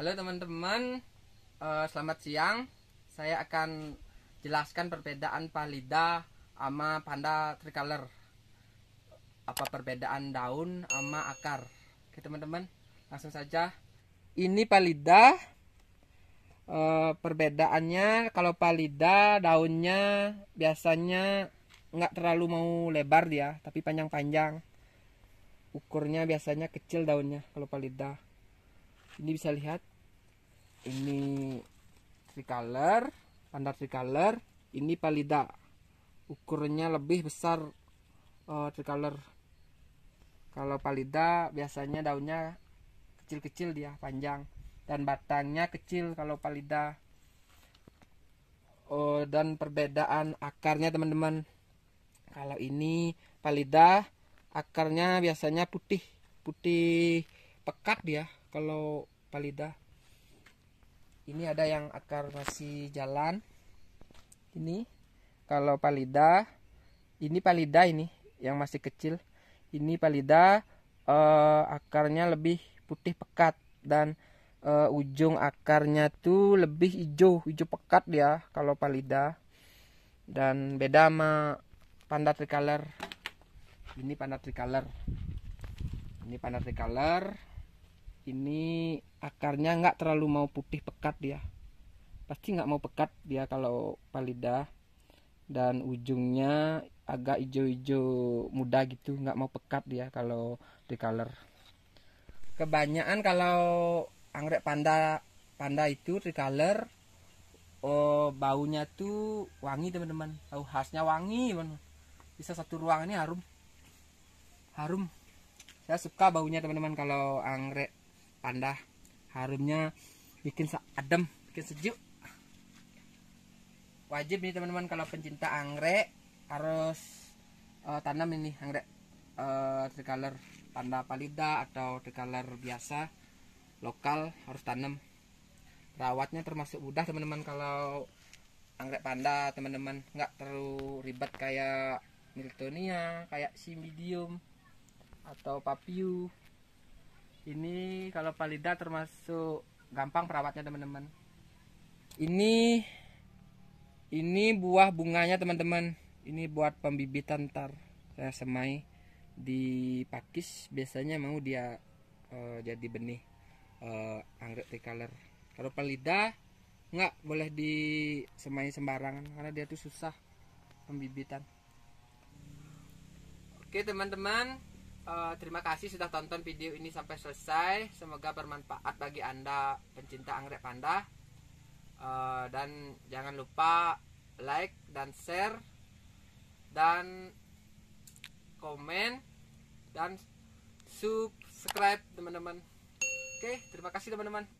Halo teman-teman, eh, selamat siang. Saya akan jelaskan perbedaan palida ama panda tricolor. Apa perbedaan daun ama akar? Oke teman-teman, langsung saja. Ini palida. Eh, perbedaannya kalau palida daunnya biasanya nggak terlalu mau lebar dia, tapi panjang-panjang. Ukurnya biasanya kecil daunnya kalau palida. Ini bisa lihat ini tricolor standar tricolor ini palida ukurannya lebih besar uh, tricolor kalau palida biasanya daunnya kecil-kecil dia panjang dan batangnya kecil kalau palida oh, dan perbedaan akarnya teman-teman kalau ini palida akarnya biasanya putih putih pekat dia kalau palida ini ada yang akar masih jalan ini kalau palida ini palida ini yang masih kecil ini palida eh, akarnya lebih putih pekat dan eh, ujung akarnya tuh lebih hijau hijau pekat ya kalau palida dan beda sama panda tricolor ini panda tricolor ini panda tricolor ini akarnya nggak terlalu mau putih pekat dia pasti nggak mau pekat dia kalau palida dan ujungnya agak hijau-hijau muda gitu nggak mau pekat dia kalau di color kebanyakan kalau anggrek panda panda itu di color oh baunya tuh wangi teman-teman bau khasnya wangi teman bisa satu ruangan ini harum harum saya suka baunya teman-teman kalau anggrek Panda harumnya bikin adem bikin sejuk wajib nih teman-teman kalau pencinta anggrek harus uh, tanam ini anggrek uh, tricolor panda palida atau tricolor biasa lokal harus tanam rawatnya termasuk mudah teman-teman kalau anggrek panda teman-teman nggak terlalu ribet kayak miltonia kayak simbidium atau papiu ini kalau palida termasuk gampang perawatnya teman-teman ini ini buah bunganya teman-teman ini buat pembibitan tar saya semai di pakis biasanya mau dia uh, jadi benih uh, anggrek tricolor kalau palida nggak boleh disemai sembarangan karena dia tuh susah pembibitan oke teman-teman Uh, terima kasih sudah tonton video ini sampai selesai. Semoga bermanfaat bagi Anda pencinta anggrek panda. Uh, dan jangan lupa like dan share dan komen dan subscribe teman-teman. Oke, okay, terima kasih teman-teman.